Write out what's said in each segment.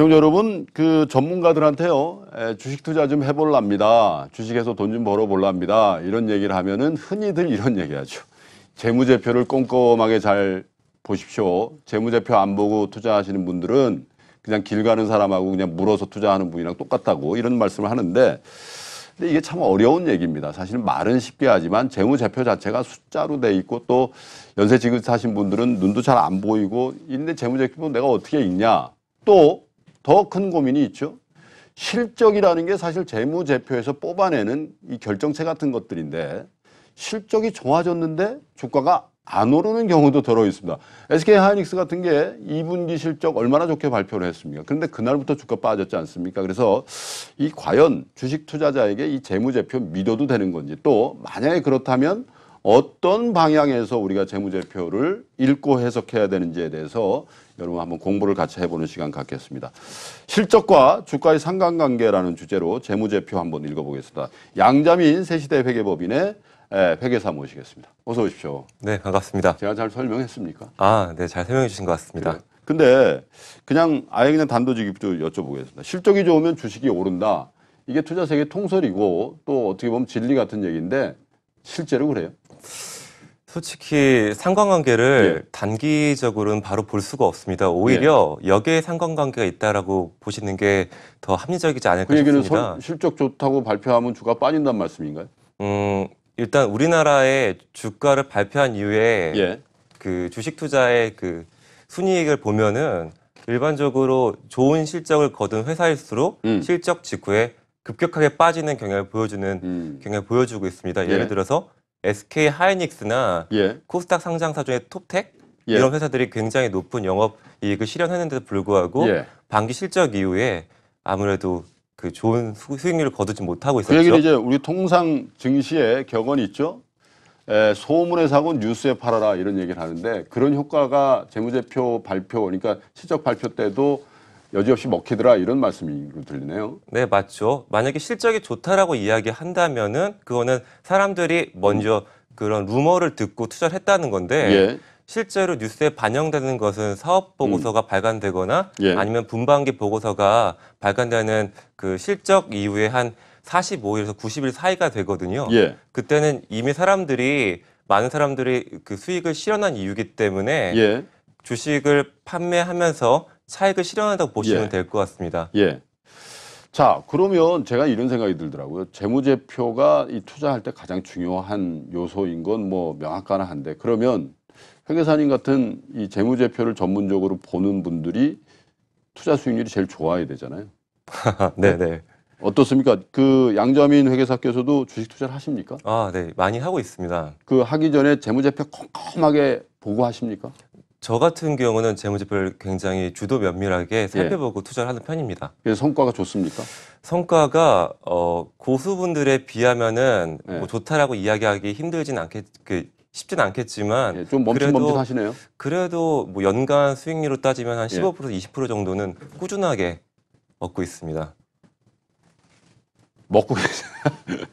시청자 여러분 그 전문가들한테요 주식 투자 좀 해볼랍니다 주식에서 돈 좀 벌어볼랍니다 이런 얘기를 하면은 흔히들 이런 얘기하죠 재무제표를 꼼꼼하게 잘 보십시오 재무제표 안 보고 투자하시는 분들은 그냥 길 가는 사람하고 그냥 물어서 투자하는 분이랑 똑같다고 이런 말씀을 하는데 근데 이게 참 어려운 얘기입니다. 사실은 말은 쉽게 하지만 재무제표 자체가 숫자로 돼 있고 또 연세 지긋하신 분들은 눈도 잘 안 보이고 있는데 재무제표 내가 어떻게 읽냐 또 더큰 고민이 있죠. 실적이라는 게 사실 재무제표에서 뽑아내는 이 결정체 같은 것들인데 실적이 좋아졌는데 주가가 안 오르는 경우도 들어 있습니다. SK 하이닉스 같은 게 2분기 실적 얼마나 좋게 발표를 했습니까? 그런데 그날부터 주가 빠졌지 않습니까? 그래서 이 과연 주식 투자자에게 이 재무제표 믿어도 되는 건지 또 만약에 그렇다면 어떤 방향에서 우리가 재무제표를 읽고 해석해야 되는지에 대해서 여러분 한번 공부를 같이 해보는 시간 갖겠습니다. 실적과 주가의 상관관계라는 주제로 재무제표 한번 읽어보겠습니다. 양자민 새시대 회계법인의 회계사 모시겠습니다. 어서 오십시오. 네, 반갑습니다. 제가 잘 설명했습니까? 아, 네, 잘 설명해 주신 것 같습니다. 그래. 네. 근데 그냥 아예 그냥 단도직입적으로 여쭤보겠습니다. 실적이 좋으면 주식이 오른다. 이게 투자세계 통설이고 또 어떻게 보면 진리 같은 얘기인데 실제로 그래요? 솔직히 상관관계를 예. 단기적으로는 바로 볼 수가 없습니다. 오히려 예. 역의 상관관계가 있다라고 보시는 게 더 합리적이지 않을까 그 싶습니다. 서, 실적 좋다고 발표하면 주가 빠진단 말씀인가요? 음, 일단 우리나라의 주가를 발표한 이후에 예. 그 주식 투자의 그 순이익을 보면은 일반적으로 좋은 실적을 거둔 회사일수록 음. 실적 직후에 급격하게 빠지는 경향을 보여주는 음. 경향을 보여주고 있습니다. 예. 예를 들어서 SK 하이닉스나 예. 코스닥 상장 사조의 톱텍 예. 이런 회사들이 굉장히 높은 영업 이익을 실현했는데도 불구하고 예. 반기 실적 이후에 아무래도 그 좋은 수, 수익률을 거두지 못하고 그 있었죠. 그 얘기는 이제 우리 통상 증시에 격언이 있죠. 에, 소문에 사고 뉴스에 팔아라 이런 얘기를 하는데 그런 효과가 재무제표 발표 그러니까 실적 발표 때도 여지없이 먹히더라 이런 말씀이 들리네요. 네, 맞죠. 만약에 실적이 좋다라고 이야기한다면은 그거는 사람들이 먼저 그런 루머를 듣고 투자를 했다는 건데 예. 실제로 뉴스에 반영되는 것은 사업 보고서가 음. 발간되거나 예. 아니면 분반기 보고서가 발간되는 그 실적 이후에 한 45일에서 90일 사이가 되거든요. 예. 그때는 이미 사람들이 많은 사람들이 그 수익을 실현한 이유기 때문에 예. 주식을 판매하면서 차익을 실현한다고 보시면 예. 될것 같습니다. 예. 자, 그러면 제가 이런 생각이 들더라고요. 재무제표가 이 투자할 때 가장 중요한 요소인 건 뭐 명확하나 한데 그러면 회계사님 같은 이 재무제표를 전문적으로 보는 분들이 투자 수익률이 제일 좋아야 되잖아요. 네, 네. 어떻습니까? 그 양자민 회계사께서도 주식 투자를 하십니까? 아, 네. 많이 하고 있습니다. 그 하기 전에 재무제표 꼼꼼하게 보고 하십니까? 저 같은 경우는 재무제표를 굉장히 주도 면밀하게 예. 살펴보고 투자를 하는 편입니다. 그래서 성과가 좋습니까? 성과가 어, 고수분들에 비하면은 예. 뭐 좋다라고 이야기하기 힘들진 않겠 그 쉽진 않겠지만 예, 좀 멈칫멈칫하시네요. 그래도 뭐 연간 수익률로 따지면 한 15% 20% 예. 정도는 꾸준하게 얻고 있습니다. 먹고 계세요.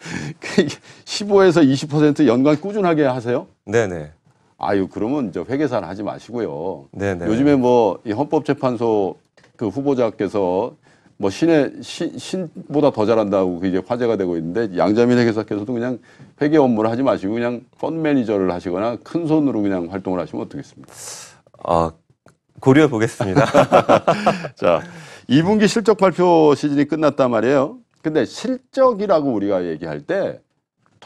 15에서 20% 연간 꾸준하게 하세요? 네네. 아유 그러면 이제 회계사는 하지 마시고요. 네네. 요즘에 뭐이 헌법재판소 그 후보자께서 뭐 신의 신, 신보다 더 잘한다고 이제 화제가 되고 있는데 양자민 회계사께서도 그냥 회계 업무를 하지 마시고 그냥 펀 매니저를 하시거나 큰 손으로 그냥 활동을 하시면 어떻겠습니까? 아 고려해 보겠습니다. 자, 2분기 실적 발표 시즌이 끝났단 말이에요. 근데 실적이라고 우리가 얘기할 때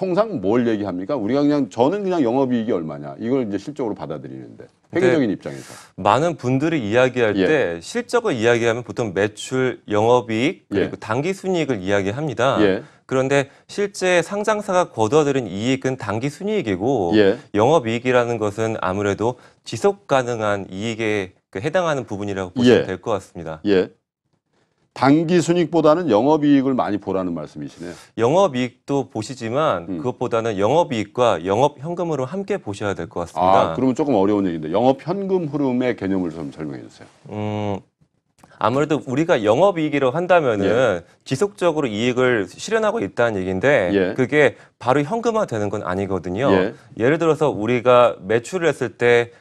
통상 뭘 얘기합니까? 우리가 그냥 저는 그냥 영업이익이 얼마냐 이걸 이제 실적으로 받아들이는데 회계적인 입장에서 많은 분들이 이야기할 예. 때 실적을 이야기하면 보통 매출, 영업이익 그리고 예. 당기 순이익을 이야기합니다. 예. 그런데 실제 상장사가 거둬들인 이익은 당기 순이익이고 예. 영업이익이라는 것은 아무래도 지속 가능한 이익에 그 해당하는 부분이라고 보시면 예. 될것 같습니다. 예. 단기 순익보다는 영업이익을 많이 보라는 말씀이시네요. 영업이익도 보시지만 음. 그것보다는 영업이익과 영업현금으로 함께 보셔야 될것 아, 같습니다. 아, 그러면 조금 어려운 얘기인데 영업현금 흐름의 개념을 좀 설명해 주세요. 음, 아무래도 우리가 영업이익이라고 한다면은 예. 지속적으로 이익을 실현하고 있다는 얘기인데 예. 그게 바로 현금화 되는 건 아니거든요. 예. 예를 들어서 우리가 매출을 했을 때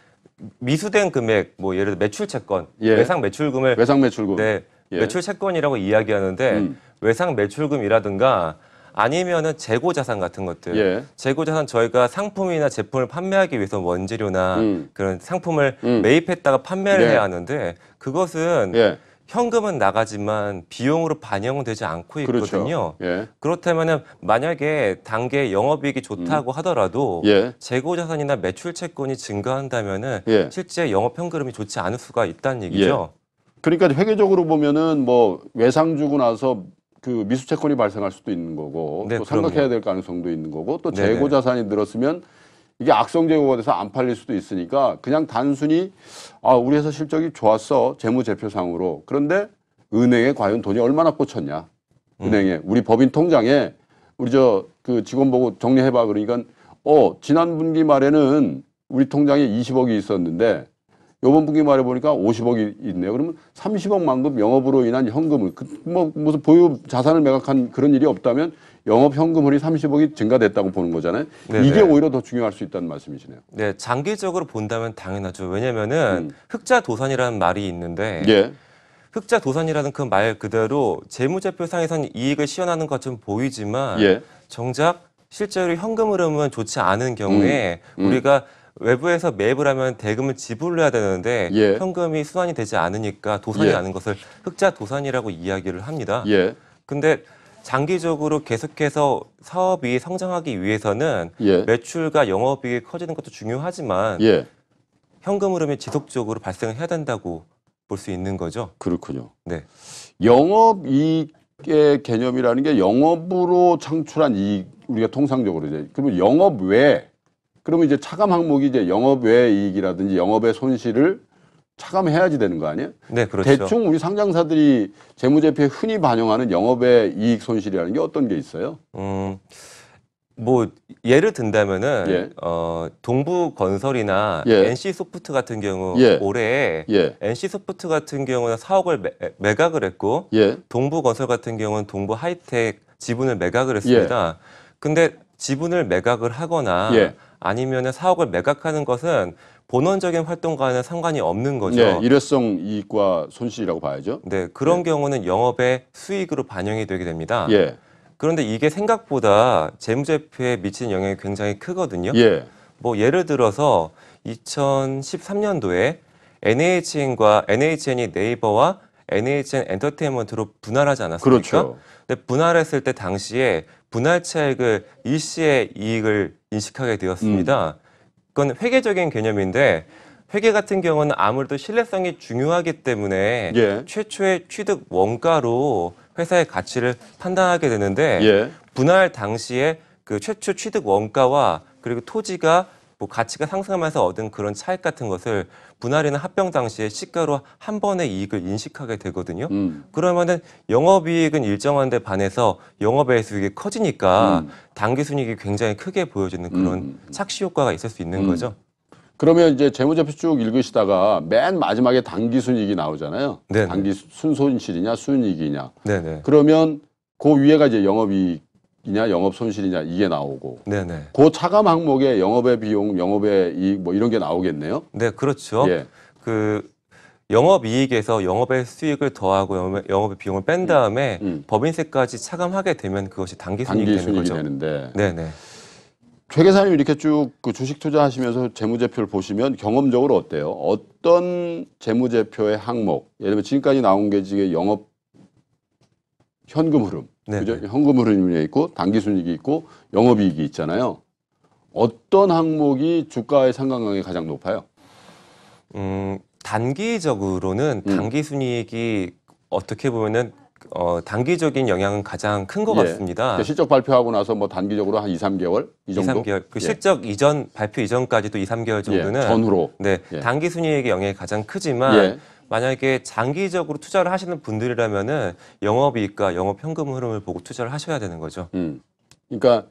미수된 금액, 뭐 예를 들어 매출 채권, 예. 외상 매출금을 외상 매출금, 네, 예. 매출 채권이라고 이야기하는데 음. 외상 매출금이라든가 아니면은 재고 자산 같은 것들. 예. 재고 자산 저희가 상품이나 제품을 판매하기 위해서 원재료나 음. 그런 상품을 음. 매입했다가 판매를 네. 해야 하는데 그것은 예. 현금은 나가지만 비용으로 반영 되지 않고 그렇죠. 있거든요. 그렇죠. 예. 그렇다면은 만약에 단계 영업이익이 좋다고 음. 하더라도 예. 재고 자산이나 매출 채권이 증가한다면은 예. 실제 영업 현금이 좋지 않을 수가 있다는 예. 얘기죠. 그러니까 회계적으로 보면은 뭐 외상 주고 나서 그 미수 채권이 발생할 수도 있는 거고 네, 또 상각해야 될 가능성도 있는 거고 또 재고 네네. 자산이 늘었으면 이게 악성 재고가 돼서 안 팔릴 수도 있으니까 그냥 단순히 아 우리 회사 실적이 좋았어 재무 제표상으로 그런데 은행에 과연 돈이 얼마나 꽂혔냐 음. 은행에 우리 법인 통장에 우리 저 그 직원 보고 정리해봐 그러니까 어 지난 분기 말에는 우리 통장에 20억이 있었는데 요번 분기 말해 보니까 50억이 있네요. 그러면 30억 만금 영업으로 인한 현금을 그 뭐 무슨 보유 자산을 매각한 그런 일이 없다면 영업 현금흐이 30억이 증가됐다고 보는 거잖아요. 네네. 이게 오히려 더 중요할 수 있다는 말씀이시네요. 네, 장기적으로 본다면 당연하죠. 왜냐면은 음. 흑자 도산이라는 말이 있는데 예. 흑자 도산이라는 그 말 그대로 재무제표상에서는 이익을 시현하는 것처럼 보이지만 예. 정작 실제로 현금 흐름은 좋지 않은 경우에 음. 음. 우리가 외부에서 매입을 하면 대금을 지불 해야 되는데 예. 현금이 순환이 되지 않으니까 도산이라는 예. 것을 흑자 도산이라고 이야기를 합니다. 예. 근데 장기적으로 계속해서 사업이 성장하기 위해서는 예. 매출과 영업이익이 커지는 것도 중요하지만 예. 현금 흐름이 지속적으로 발생을 해야 된다고 볼 수 있는 거죠. 그렇군요. 네. 영업이익의 개념이라는 게 영업으로 창출한 이익 우리가 통상적으로 이제 그러면 영업 외에 그러면 이제 차감 항목이 이제 영업 외 이익이라든지 영업의 손실을 차감해야지 되는 거 아니에요? 네, 그렇죠. 대충 우리 상장사들이 재무제표에 흔히 반영하는 영업의 이익 손실이라는 게 어떤 게 있어요? 음, 뭐 예를 든다면은 예. 어, 동부건설이나 예. NC소프트 같은 경우 예. 올해 예. NC소프트 같은 경우는 사억을 매, 각을 했고 예. 동부건설 같은 경우는 동부하이텍 지분을 매각을 했습니다. 예. 근데 지분을 매각을 하거나 예. 아니면 은 사업을 매각하는 것은 본원적인 활동과는 상관이 없는 거죠. 네, 일회성 이익과 손실이라고 봐야죠. 네, 그런 네. 경우는 영업의 수익으로 반영이 되게 됩니다. 예. 그런데 이게 생각보다 재무제표에 미치는 영향이 굉장히 크거든요. 예. 뭐 예를 들어서 2013년도에 NHN과 NHN이 네이버와 NHN 엔터테인먼트로 분할하지 않았습니까? 그렇죠. 근데 분할했을 때 당시에 분할 차익을 일시의 이익을 인식하게 되었습니다. 그건 회계적인 개념인데 회계 같은 경우는 아무래도 신뢰성이 중요하기 때문에 예. 최초의 취득 원가로 회사의 가치를 판단하게 되는데 예. 분할 당시에 그 최초 취득 원가와 그리고 토지가 뭐 가치가 상승하면서 얻은 그런 차익 같은 것을 분할이나 합병 당시에 시가로 한 번의 이익을 인식하게 되거든요. 음. 그러면은 영업이익은 일정한데 반해서 영업의 수익이 커지니까 음. 단기 순이익이 굉장히 크게 보여지는 그런 음. 음, 음. 착시 효과가 있을 수 있는 음. 거죠. 그러면 이제 재무제표 쭉 읽으시다가 맨 마지막에 단기 순이익이 나오잖아요. 네네. 단기 순손실이냐 순이익이냐. 네네. 그러면 그 위에가 이제 영업이익 이냐 영업 손실이냐 이게 나오고 네네. 그 차감 항목에 영업의 비용, 영업의 이익 뭐 이런 게 나오겠네요. 네, 그렇죠. 예. 그 영업 이익에서 영업의 수익을 더하고 영업의 비용을 뺀 음. 다음에 음. 법인세까지 차감하게 되면 그것이 단기 순이익 이 되는 거죠. 되는데. 네네. 최 계사님 이렇게 쭉 그 주식 투자하시면서 재무제표를 보시면 경험적으로 어때요? 어떤 재무제표의 항목, 예를 들면 지금까지 나온 게 지금 영업 현금 흐름, 그죠? 현금 흐름이 있고 단기 순이익이 있고 영업이익이 있잖아요. 어떤 항목이 주가의 상관관계 가장 높아요? 음, 단기적으로는 음. 단기 순이익이 어떻게 보면은 어, 단기적인 영향은 가장 큰것 예. 같습니다. 실적 발표하고 나서 뭐 단기적으로 한 2, 3개월 이 정도. 2, 3개월. 그 예. 실적 이전 발표 이전까지도 2, 3개월 예. 정도는 예. 전후로. 네, 예. 단기 순이익의 영향이 가장 크지만 예. 만약에 장기적으로 투자를 하시는 분들이라면은 영업이익과 영업현금 흐름을 보고 투자를 하셔야 되는 거죠. 음. 그러니까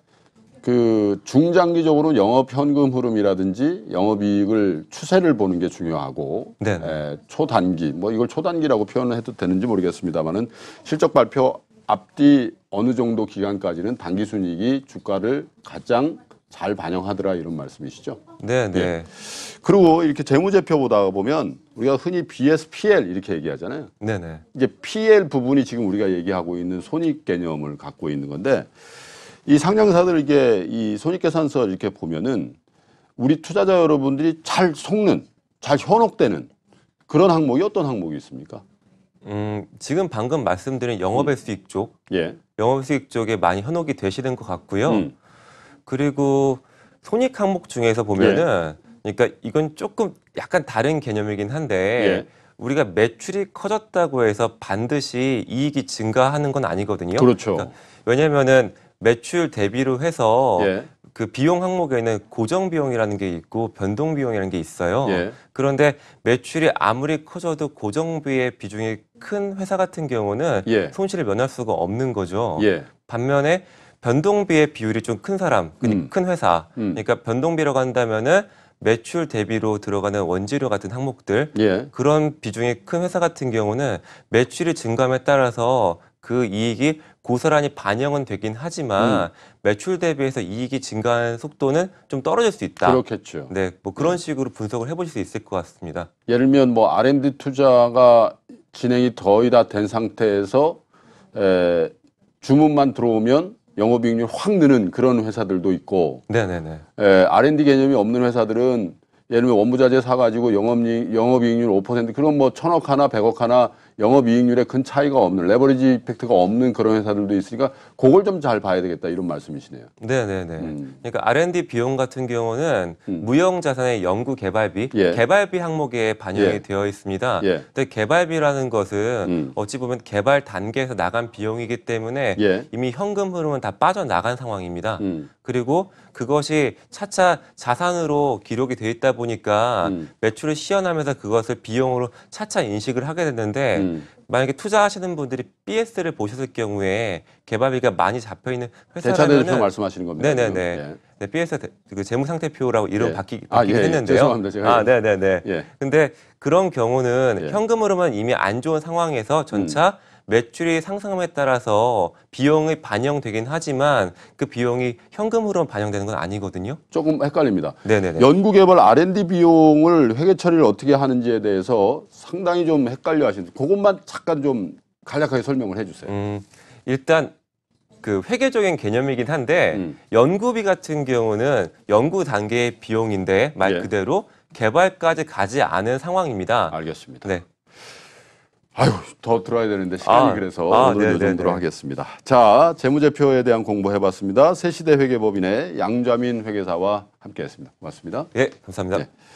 그 중장기적으로 영업 현금 흐름이라든지 영업 이익을 추세를 보는 게 중요하고 네. 에, 네. 예, 초단기 뭐 이걸 초단기라고 표현을 해도 되는지 모르겠습니다만은 실적 발표 앞뒤 어느 정도 기간까지는 단기 순이익이 주가를 가장 잘 반영하더라 이런 말씀이시죠? 네, 네. 예. 그리고 이렇게 재무제표 보다 보면 우리가 흔히 BSPL 이렇게 얘기하잖아요. 네, 네. 이제 PL 부분이 지금 우리가 얘기하고 있는 손익 개념을 갖고 있는 건데 이 상장사들 이게 이 손익계산서 이렇게 보면은 우리 투자자 여러분들이 잘 속는, 잘 현혹되는 그런 항목이 어떤 항목이 있습니까? 음, 지금 방금 말씀드린 영업의 수익 쪽, 예. 영업의 수익 쪽에 많이 현혹이 되시는 것 같고요. 음. 그리고 손익 항목 중에서 보면은 예. 그러니까 이건 조금 약간 다른 개념이긴 한데 예. 우리가 매출이 커졌다고 해서 반드시 이익이 증가하는 건 아니거든요. 그렇죠. 그러니까 왜냐면은 매출 대비로 해서 예. 그 비용 항목에는 고정 비용이라는 게 있고 변동 비용이라는 게 있어요. 예. 그런데 매출이 아무리 커져도 고정비의 비중이 큰 회사 같은 경우는 예. 손실을 면할 수가 없는 거죠. 예. 반면에 변동비의 비율이 좀 큰 사람, 그러니까 음. 큰 회사. 음. 그러니까 변동비라고 한다면은 매출 대비로 들어가는 원재료 같은 항목들 예. 그런 비중이 큰 회사 같은 경우는 매출이 증감에 따라서 그 이익이 고스란히 반영은 되긴 하지만 음. 매출 대비해서 이익이 증가한 속도는 좀 떨어질 수 있다. 그렇겠죠. 네, 뭐 그런 음. 식으로 분석을 해보실 수 있을 것 같습니다. 예를 들면 뭐 R&D 투자가 진행이 거의 다 된 상태에서 에, 주문만 들어오면 영업이익률 확 느는 그런 회사들도 있고 네네네. 예, R&D 개념이 없는 회사들은 예를 들면 원부자재 사가지고 영업이, 영업이익률 5% 그런 뭐 천억 하나 백억 하나 영업이익률에 큰 차이가 없는 레버리지 이펙트가 없는 그런 회사들도 있으니까 그걸 좀 잘 봐야 되겠다 이런 말씀이시네요. 네네네. 음. 그러니까 R&D 비용 같은 경우는 음. 무형 자산의 연구 개발비, 예. 개발비 항목에 반영이 예. 되어 있습니다. 예. 근데 개발비라는 것은 음. 어찌 보면 개발 단계에서 나간 비용이기 때문에 예. 이미 현금 흐름은 다 빠져나간 상황입니다. 음. 그리고 그것이 차차 자산으로 기록이 돼 있다 보니까 음. 매출을 시연하면서 그것을 비용으로 차차 인식을 하게 되는데 음. 만약에 투자하시는 분들이 BS를 보셨을 경우에 개발비가 많이 잡혀 있는 회사라면 대차 말씀하시는 겁니다. 네네네. 예. 네, BS 그 재무상태표라고 이름 예. 바뀌 아, 바뀌긴 아, 예, 했는데요. 죄송합니다. 제가 아 네네네. 예. 근데 그런 경우는 예. 현금으로만 이미 안 좋은 상황에서 전차 음. 매출이 상승함에 따라서 비용이 반영되긴 하지만 그 비용이 현금으로 반영되는 건 아니거든요. 조금 헷갈립니다. 네네네. 연구개발 R&D 비용을 회계 처리를 어떻게 하는지에 대해서 상당히 좀 헷갈려 하시는데 그것만 잠깐 좀 간략하게 설명을 해주세요. 음, 일단 그 회계적인 개념이긴 한데 음. 연구비 같은 경우는 연구 단계의 비용인데 말 예. 그대로 개발까지 가지 않은 상황입니다. 알겠습니다. 네. 아유 더 들어야 되는데 시간이 아, 그래서 아, 오늘 이 네, 네, 정도로 네. 하겠습니다. 자 재무제표에 대한 공부해봤습니다. 새시대 회계법인의 양자민 회계사와 함께했습니다. 고맙습니다. 예, 감사합니다. 네.